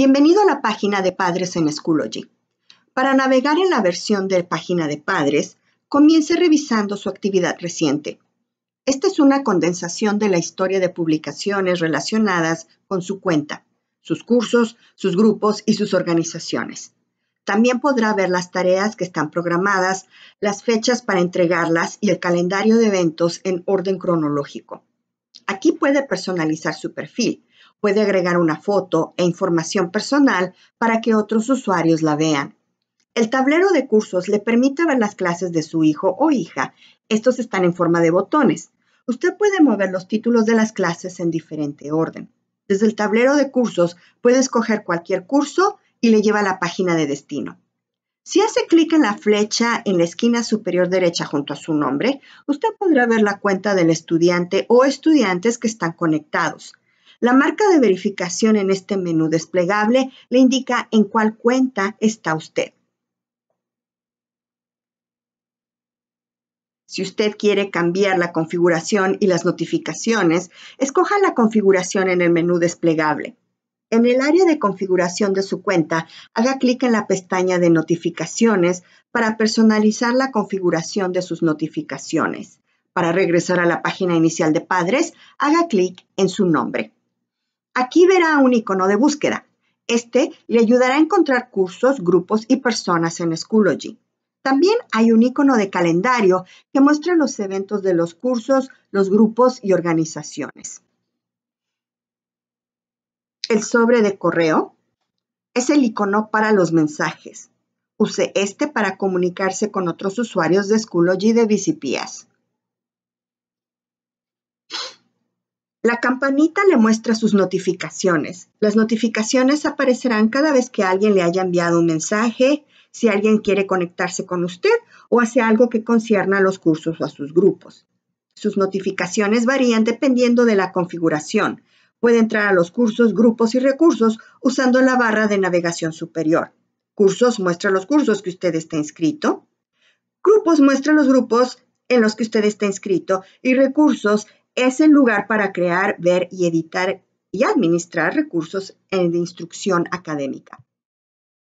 Bienvenido a la página de Padres en Schoology. Para navegar en la versión de página de Padres, comience revisando su actividad reciente. Esta es una condensación de la historia de publicaciones relacionadas con su cuenta, sus cursos, sus grupos y sus organizaciones. También podrá ver las tareas que están programadas, las fechas para entregarlas y el calendario de eventos en orden cronológico. Aquí puede personalizar su perfil, puede agregar una foto e información personal para que otros usuarios la vean. El tablero de cursos le permite ver las clases de su hijo o hija. Estos están en forma de botones. Usted puede mover los títulos de las clases en diferente orden. Desde el tablero de cursos puede escoger cualquier curso y le lleva a la página de destino. Si hace clic en la flecha en la esquina superior derecha junto a su nombre, usted podrá ver la cuenta del estudiante o estudiantes que están conectados. La marca de verificación en este menú desplegable le indica en cuál cuenta está usted. Si usted quiere cambiar la configuración y las notificaciones, escoja la configuración en el menú desplegable. En el área de configuración de su cuenta, haga clic en la pestaña de notificaciones para personalizar la configuración de sus notificaciones. Para regresar a la página inicial de padres, haga clic en su nombre. Aquí verá un icono de búsqueda. Este le ayudará a encontrar cursos, grupos y personas en Schoology. También hay un icono de calendario que muestra los eventos de los cursos, los grupos y organizaciones. El sobre de correo es el icono para los mensajes. Use este para comunicarse con otros usuarios de Schoology de BCPS. La campanita le muestra sus notificaciones. Las notificaciones aparecerán cada vez que alguien le haya enviado un mensaje, si alguien quiere conectarse con usted o hace algo que concierne a los cursos o a sus grupos. Sus notificaciones varían dependiendo de la configuración, Puede entrar a los cursos, grupos y recursos usando la barra de navegación superior. Cursos muestra los cursos que usted está inscrito. Grupos muestra los grupos en los que usted está inscrito. Y recursos es el lugar para crear, ver y editar y administrar recursos en la instrucción académica.